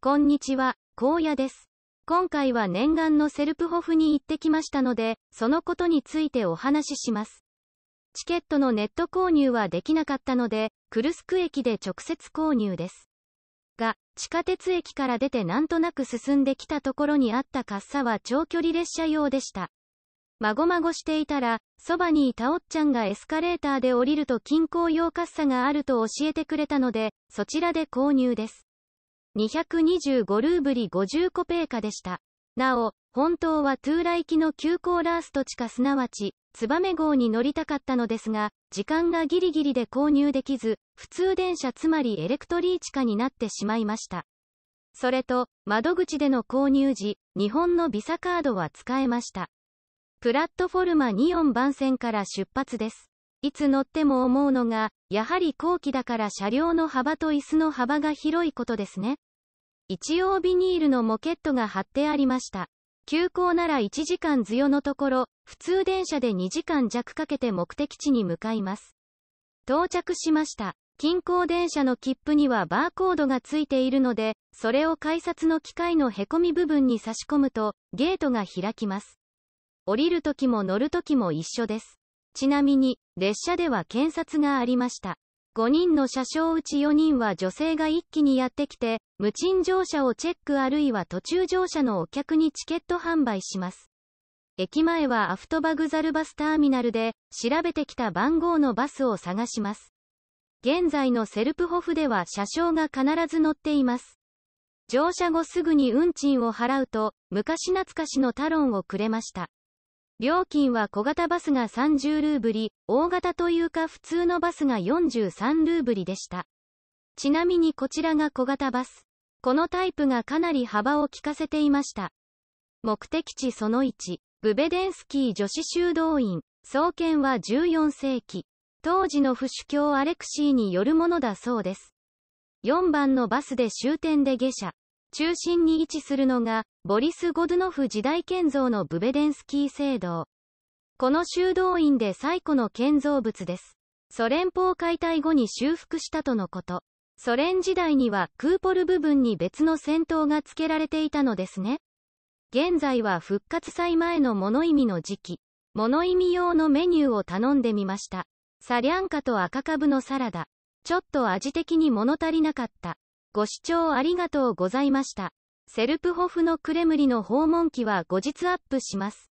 こんにちは、荒野です。今回は念願のセルプホフに行ってきましたので、そのことについてお話しします。チケットのネット購入はできなかったので、クルスク駅で直接購入です。が、地下鉄駅から出てなんとなく進んできたところにあったカッサは長距離列車用でした。まごまごしていたら、そばにいたおっちゃんがエスカレーターで降りると近郊用カッサがあると教えてくれたので、そちらで購入です。225ルーブリ50コペーカでした。なお、本当はトゥーラ行きの急行ラースト地下すなわち、ツバメ号に乗りたかったのですが、時間がギリギリで購入できず、普通電車つまりエレクトリー地下になってしまいました。それと、窓口での購入時、日本のビサカードは使えました。プラットフォルマ2 4番線から出発です。いつ乗っても思うのが、やはり後期だから車両の幅と椅子の幅が広いことですね。一応ビニールのモケットが貼ってありました。急行なら1時間強のところ、普通電車で2時間弱かけて目的地に向かいます。到着しました。近郊電車の切符にはバーコードがついているので、それを改札の機械の凹み部分に差し込むと、ゲートが開きます。降りるときも乗るときも一緒です。ちなみに、列車では検察がありました。5人の車掌うち4人は女性が一気にやってきて、無賃乗車をチェックあるいは途中乗車のお客にチケット販売します。駅前はアフトバグザルバスターミナルで、調べてきた番号のバスを探します。現在のセルプホフでは車掌が必ず乗っています。乗車後すぐに運賃を払うと、昔懐かしのタロンをくれました。料金は小型バスが30ルーブリ、大型というか普通のバスが43ルーブリでした。ちなみにこちらが小型バス。このタイプがかなり幅を利かせていました。目的地その1、ブベデンスキー女子修道院、創建は14世紀。当時の不主教アレクシーによるものだそうです。4番のバスで終点で下車。中心に位置するのが、ボリス・ゴドゥノフ時代建造のブベデンスキー聖堂。この修道院で最古の建造物です。ソ連邦解体後に修復したとのこと。ソ連時代にはクーポル部分に別の戦闘が付けられていたのですね。現在は復活祭前の物意味の時期、物意味用のメニューを頼んでみました。サリャンカと赤カブのサラダ。ちょっと味的に物足りなかった。ご視聴ありがとうございました。セルプホフのクレムリの訪問記は後日アップします。